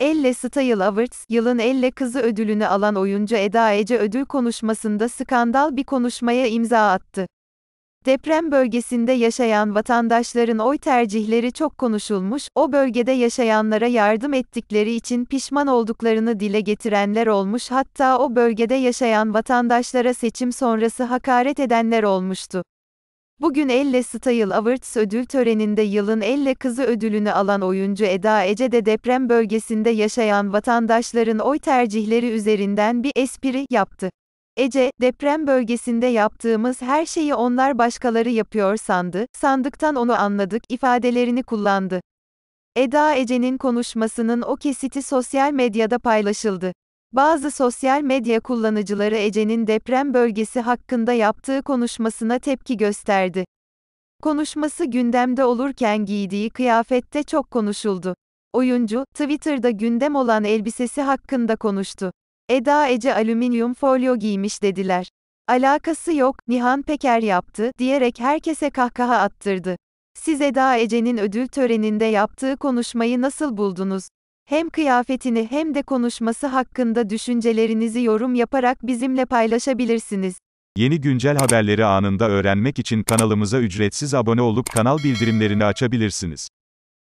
Elle Style Awards, yılın Elle Kızı ödülünü alan oyuncu Eda Ece ödül konuşmasında skandal bir konuşmaya imza attı. Deprem bölgesinde yaşayan vatandaşların oy tercihleri çok konuşulmuş, o bölgede yaşayanlara yardım ettikleri için pişman olduklarını dile getirenler olmuş hatta o bölgede yaşayan vatandaşlara seçim sonrası hakaret edenler olmuştu. Bugün Elle Style Awards ödül töreninde yılın Elle Kızı ödülünü alan oyuncu Eda Ece de deprem bölgesinde yaşayan vatandaşların oy tercihleri üzerinden bir espri yaptı. Ece, deprem bölgesinde yaptığımız her şeyi onlar başkaları yapıyor sandı, sandıktan onu anladık ifadelerini kullandı. Eda Ece'nin konuşmasının o kesiti sosyal medyada paylaşıldı. Bazı sosyal medya kullanıcıları Ece'nin deprem bölgesi hakkında yaptığı konuşmasına tepki gösterdi. Konuşması gündemde olurken giydiği kıyafette çok konuşuldu. Oyuncu, Twitter'da gündem olan elbisesi hakkında konuştu. Eda Ece alüminyum folyo giymiş dediler. Alakası yok, Nihan Peker yaptı, diyerek herkese kahkaha attırdı. Siz Eda Ece'nin ödül töreninde yaptığı konuşmayı nasıl buldunuz? Hem kıyafetini hem de konuşması hakkında düşüncelerinizi yorum yaparak bizimle paylaşabilirsiniz. Yeni güncel haberleri anında öğrenmek için kanalımıza ücretsiz abone olup kanal bildirimlerini açabilirsiniz.